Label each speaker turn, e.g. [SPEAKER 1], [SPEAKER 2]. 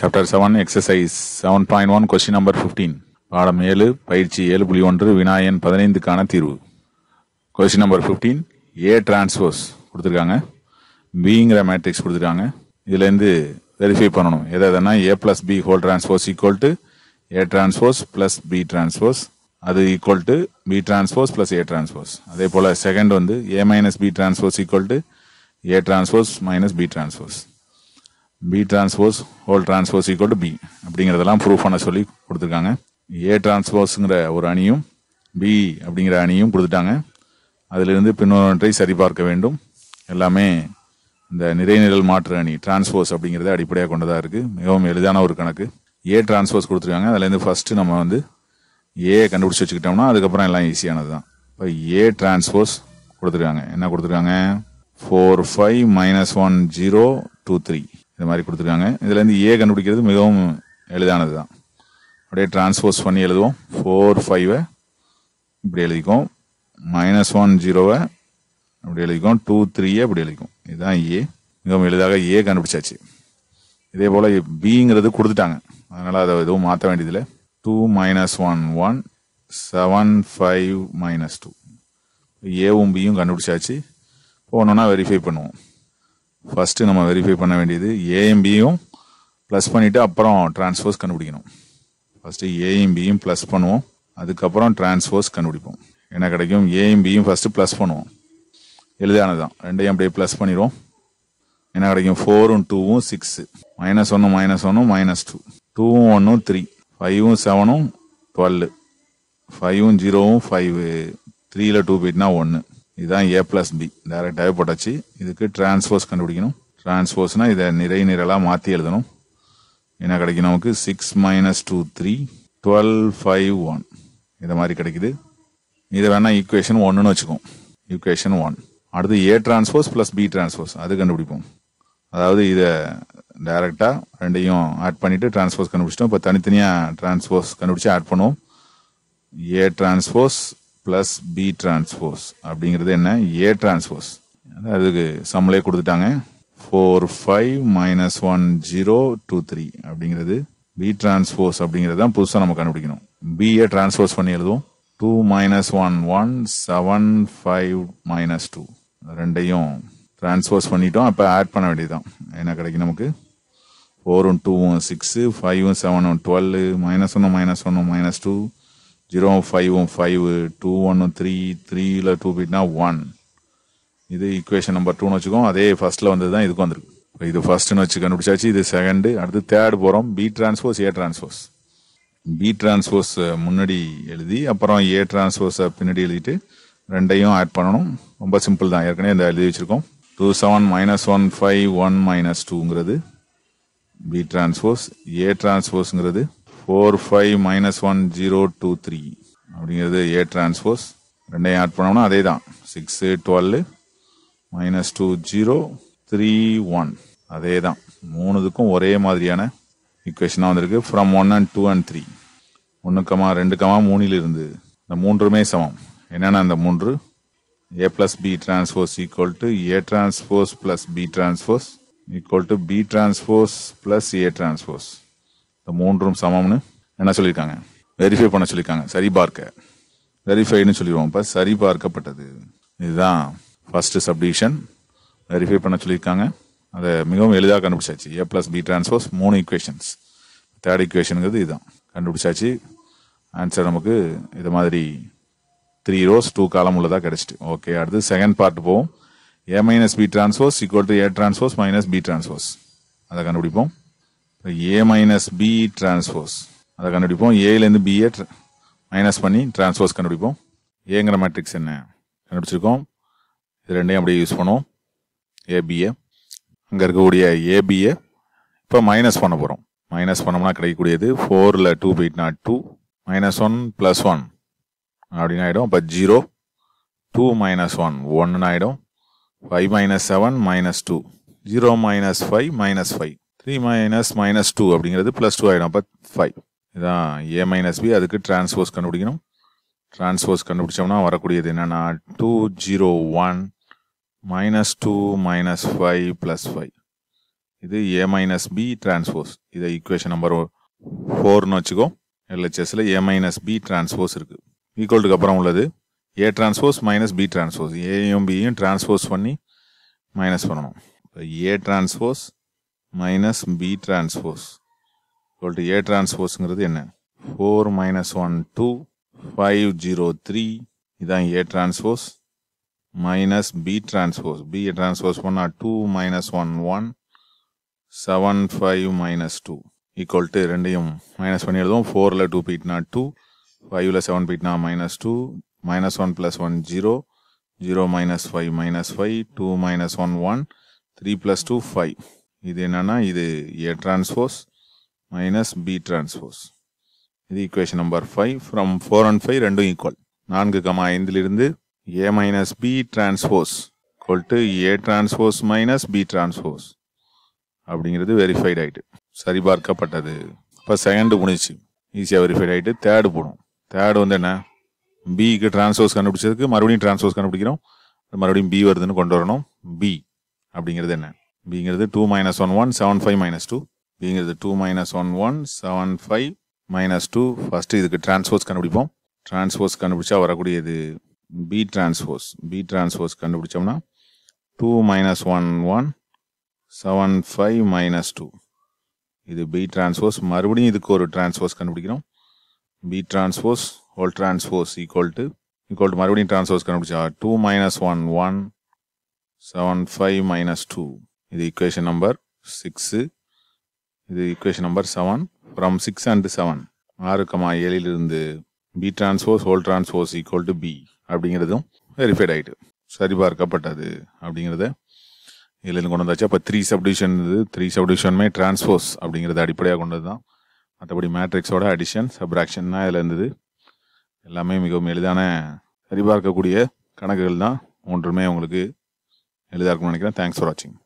[SPEAKER 1] chapter seven exercise seven point one question number fifteen பாடம் ஏழு பயிற்சி ஏழு புள்ளி ஒன்று வினாயன் பதினைந்துக்கான தீர்வு question number fifteen A transpose கொடுத்துருக்காங்க பிங்கிற மேட்ரிக்ஸ் கொடுத்துருக்காங்க இதுலேருந்து வெரிஃபை பண்ணணும் எது எதுனா A plus B whole transpose equal to A transpose plus B transpose அது equal to B transpose plus A transpose அதே போல் செகண்ட் வந்து A minus B transpose equal to A transpose minus B transpose B transpose whole transpose equal to B அப்படிங்கிறதெல்லாம் proof பண்ண சொல்லி கொடுத்துருக்காங்க ஏ டிரான்ஸ்போஸுங்கிற ஒரு அணியும் பி அப்படிங்கிற அணியும் கொடுத்துட்டாங்க அதிலிருந்து பின்னொன்றை சரிபார்க்க வேண்டும் எல்லாமே இந்த நிறைநிழல் மாற்று அணி டிரான்ஸ்போஸ் அப்படிங்கிறத அடிப்படையாக கொண்டதாக இருக்குது மிகவும் எளிதான ஒரு கணக்கு ஏ டிரான்ஸ்போஸ் கொடுத்துருக்காங்க அதுலேருந்து ஃபஸ்ட்டு நம்ம வந்து ஏ கண்டுபிடிச்சி வச்சுக்கிட்டோம்னா அதுக்கப்புறம் எல்லாம் ஈஸியானது தான் இப்போ ஏ டிரான்ஸ்போஸ் கொடுத்துருக்காங்க என்ன கொடுத்துருக்காங்க four five minus one zero two three இது மாதிரி கொடுத்துருக்காங்க இதுலேருந்து ஏ கண்டுபிடிக்கிறது மிகவும் எளிதானது தான் அப்படியே டிரான்ஸ்போஸ் பண்ணி எழுதுவோம் ஃபோர் ஃபைவை இப்படி எழுதிக்கும் மைனஸ் ஒன் ஜீரோவை அப்படி எழுதிக்கும் டூ த்ரீயை அப்படி எழுதிக்கும் இதுதான் ஏ மிகவும் எளிதாக ஏ கண்டுபிடிச்சாச்சு இதே போல் பிங்கிறது கொடுத்துட்டாங்க அதனால் அதை எதுவும் மாற்ற வேண்டியதில்லை two minus one one seven five minus two ஏவும் பியும் கண்டுபிடிச்சாச்சு இப்போ வெரிஃபை பண்ணுவோம் ஃபஸ்ட்டு நம்ம வெரிஃபை பண்ண வேண்டியது ஏஎம்பியும் ப்ளஸ் பண்ணிவிட்டு அப்புறம் டிரான்ஸ்ஃபோர்ஸ் கண்டுபிடிக்கணும் ஃபஸ்ட்டு ஏஎம்பியும் ப்ளஸ் பண்ணுவோம் அதுக்கப்புறம் டிரான்ஸ்ஃபோர்ஸ் கண்டுபிடிப்போம் என்ன கிடைக்கும் ஏஎம்பியும் ஃபஸ்ட்டு ப்ளஸ் பண்ணுவோம் எளிதானது தான் ரெண்டையும் அப்படியே ப்ளஸ் பண்ணிடுவோம் என்ன கிடைக்கும் ஃபோரும் டூவும் சிக்ஸு மைனஸ் ஒன்று மைனஸ் ஒன்று மைனஸ் டூ டூவும் ஒன்றும் த்ரீ ஃபைவும் செவனும் டுவெல்லு ஃபைவும் ஜீரோவும் ஃபைவு த்ரீயில் டூ போயிட்டுனா ஒன்று இதுதான் ஏ பிளஸ் பி டைரக்டாகவே போட்டாச்சு இதுக்கு டிரான்ஸ்போஸ் கண்டுபிடிக்கணும் டிரான்ஸ்போஸ்னால் இதை நிறை நிரலாக மாற்றி எழுதணும் என்ன கிடைக்கும் நமக்கு six minus two three twelve five one இதை மாதிரி கிடைக்குது இதை வேணால் ஈக்குவேஷன் ஒன்றுன்னு வச்சுக்கோம் ஈக்குவேஷன் ஒன் அடுத்து A transpose plus B transpose அது கண்டுபிடிப்போம் அதாவது இதை டைரெக்டாக ரெண்டையும் ஆட் பண்ணிவிட்டு டிரான்ஸ்போஸ் கண்டுபிடிச்சிட்டோம் இப்போ தனித்தனியாக டிரான்ஸ்போஸ் கண்டுபிடிச்சி ஆட் பண்ணுவோம் A transpose plus B transpose அப்படிங்கிறது என்ன ஏ டிரான்ஸ்போஸ் அதுக்கு சம்மளே கொடுத்துட்டாங்க four five minus one zero two three அப்படிங்கிறது பி டிரான்ஸ்போஸ் அப்படிங்கிறது தான் புதுசாக நம்ம கண்டுபிடிக்கணும் பிஏ டிரான்ஸ்போஸ் பண்ணி எழுதுவோம் two minus one one seven five minus two ரெண்டையும் டிரான்ஸ்போஸ் பண்ணிட்டோம் அப்போ ஆட் பண்ண வேண்டியதுதான் என்ன கிடைக்கும் நமக்கு ஃபோரும் டூவும் சிக்ஸு ஃபைவும் செவனும் டுவெல் மைனஸ் ஒன்று மைனஸ் ஒன்று மைனஸ் டூ ஜீரோ ஃபைவும் ஃபைவ் டூ ஒன் த்ரீ த்ரீயில் டூ பீட்னா ஒன் இது ஈக்குவேஷன் நம்பர் டூன்னு வச்சுக்கோம் அதே ஃபர்ஸ்ட்டில் வந்து தான் இதுக்கு வந்திருக்கு இது ஃபர்ஸ்ட்னு வச்சு கண்டுபிடிச்சாச்சு இது செகண்டு அடுத்து தேர்ட் போகிறோம் B transpose A transpose B transpose முன்னாடி எழுதி அப்புறம் ஏ டிரான்ஸ்போஸை பின்னாடி எழுதிட்டு ரெண்டையும் ஆட் பண்ணணும் ரொம்ப சிம்பிள் தான் ஏற்கனவே இந்த எழுதி வச்சுருக்கோம் two seven minus one five one minus டூங்கிறது பி டிரான்ஸ்போஸ் ஏ டிரான்ஸ்போஸ்ங்கிறது four five minus one zero two three அப்படிங்கிறது ஏ டிரான்ஸ்போஸ் ரெண்டையும் ஆட் பண்ணோம்னா அதே தான் six twelve minus two zero three one அதே தான் மூணுதுக்கும் ஒரே மாதிரியான இக்வேஷனாக வந்திருக்கு from one and two and three ஒன்று கமா ரெண்டு கமா மூணிலிருந்து இந்த மூன்றுமே சமம் என்னென்ன அந்த மூன்று A plus B transpose equal to A transpose plus B transpose equal to B transpose plus A transpose மூன்றும் சமம்னு என்ன சொல்லியிருக்காங்க வெரிஃபை பண்ண சொல்லியிருக்காங்க சரி பார்க்க வெரிஃபைன்னு சொல்லிடுவோம் இப்போ சரி பார்க்கப்பட்டது இதுதான் ஃபஸ்ட்டு சப்டிவிஷன் வெரிஃபை பண்ண சொல்லியிருக்காங்க அதை மிகவும் எளிதாக கண்டுபிடிச்சாச்சு ஏ ப்ளஸ் பி டிரான்ஸ்போஸ் மூணு ஈக்குவேஷன்ஸ் தேர்ட் ஈக்குவேஷனுங்கிறது இதுதான் கண்டுபிடிச்சாச்சு ஆன்சர் நமக்கு இது மாதிரி த்ரீ ரோஸ் டூ காலம் உள்ளதாக கிடச்சிட்டு ஓகே அடுத்து செகண்ட் பார்ட் போவோம் A minus B transpose equal to A transpose minus B transpose அதை கண்டுபிடிப்போம் ஏ மைனஸ் பி டிரான்ஸ்போஸ் அதை கண்டுபிடிப்போம் ஏலேருந்து பிஏ மைனஸ் பண்ணி டிரான்ஸ்போஸ் கண்டுபிடிப்போம் ஏங்கிற மேட்ரிக்ஸ் என்ன கண்டுபிடிச்சிருக்கோம் இது ரெண்டையும் அப்படியே யூஸ் பண்ணுவோம் ஏபிஏ அங்கே இருக்கக்கூடிய ஏபிஏ இப்போ மைனஸ் பண்ண போகிறோம் மைனஸ் பண்ணோம்னா கிடைக்கக்கூடியது ஃபோரில் two by not two minus one plus one அப்படின்னு ஆகிடும் இப்போ ஜீரோ டூ மைனஸ் ஒன் ஒன்றுன்னு ஆகிடும் five minus seven minus two zero minus five minus five three minus minus two அப்படிங்கிறது ப்ளஸ் டூ ஆகிடும் அப்போ ஃபைவ் இதான் ஏ மைனஸ் பி அதுக்கு டிரான்ஸ்போஸ் கண்டுபிடிக்கணும் டிரான்ஸ்போஸ் கண்டுபிடிச்சோம்னா வரக்கூடியது என்னென்னா two zero one minus two minus five plus five இது ஏ மைனஸ் பி டிரான்ஸ்போஸ் இதை ஈக்குவேஷன் நம்பர் ஃபோர்னு வச்சுக்கோ எல்ஹெச்எஸில் ஏ மைனஸ் பி டிரான்ஸ்போஸ் இருக்குது ஈக்குவல்டுக்கு அப்புறம் உள்ளது A transpose minus B transpose ஏயும் பியும் டிரான்ஸ்போஸ் பண்ணி மைனஸ் பண்ணணும் இப்போ A transpose minus B transpose equal A டிரான்ஸ்போஸுங்கிறது என்ன four minus one two five zero three இதான் A transpose minus B transpose B transpose பண்ணால் two minus one one seven five minus two equal to ரெண்டையும் minus பண்ணி எழுதுவோம் ஃபோரில் two பீட்னா two ஃபைவ்ல செவன் பீட்னா minus two minus one plus one zero zero minus five minus five two minus one one three plus two five இது என்னென்னா இது A transpose minus B transpose இது equation number five from four and five ரெண்டும் equal நான்கு comma ஐந்திலிருந்து A minus B transpose equal A transpose minus B transpose அப்படிங்கிறது verified ஆகிட்டு சரிபார்க்கப்பட்டது இப்போ செகண்டு முடிச்சு ஈஸியாக வெரிஃபைட் ஆகிட்டு தேர்டு போடும் தேர்டு வந்து என்ன பிக்கு ட்ரான்ஸ்ஃபோர்ஸ் கண்டுபிடிச்சதுக்கு மறுபடியும் டிரான்ஸ்போஸ் கண்டுபிடிக்கிறோம் மறுபடியும் பி வருதுன்னு கொண்டு வரணும் பி அப்படிங்கிறது என்ன பிங்கிறது two minus one one seven five minus two பிங்கிறது two minus one one seven five minus two first இதுக்கு டிரான்ஸ்போஸ் கண்டுபிடிப்போம் டிரான்ஸ்போஸ் கண்டுபிடிச்சா வரக்கூடியது பி டிரான்ஸ்போஸ் பி டிரான்ஸ்போஸ் கண்டுபிடிச்சோம்னா two minus one one seven five minus two இது B transpose மறுபடியும் இதுக்கு ஒரு டிரான்ஸ்போஸ் கண்டுபிடிக்கிறோம் B transpose whole transpose equal to equal to மறுபடியும் டிரான்ஸ்போஸ் கண்டுபிடிச்சா two minus one one seven five minus two இது equation number six இது equation number seven from six and seven ஆறு கமா ஏழிலிருந்து B transpose whole transpose equal to B அப்படிங்கிறதும் verified ஆகிட்டு சரிபார்க்கப்பட்டது அப்படிங்கிறத இதுலேருந்து கொண்டு வந்தாச்சு அப்போ த்ரீ சப்டிஷன் இருந்தது த்ரீ சப்டிஷனுமே டிரான்ஸ்போஸ் அப்படிங்கிறத அடிப்படையாக கொண்டது தான் மற்றபடி மேட்ரிக்ஸோட அடிஷன் சப்ராக்ஷன் தான் இதில் இருந்தது எல்லாமே மிகவும் எளிதான சரிபார்க்கக்கூடிய கணக்குகள் தான் ஒன்றுமே உங்களுக்கு எளிதாக இருக்கும்னு நினைக்கிறேன் தேங்க்ஸ் ஃபார் வாட்சிங்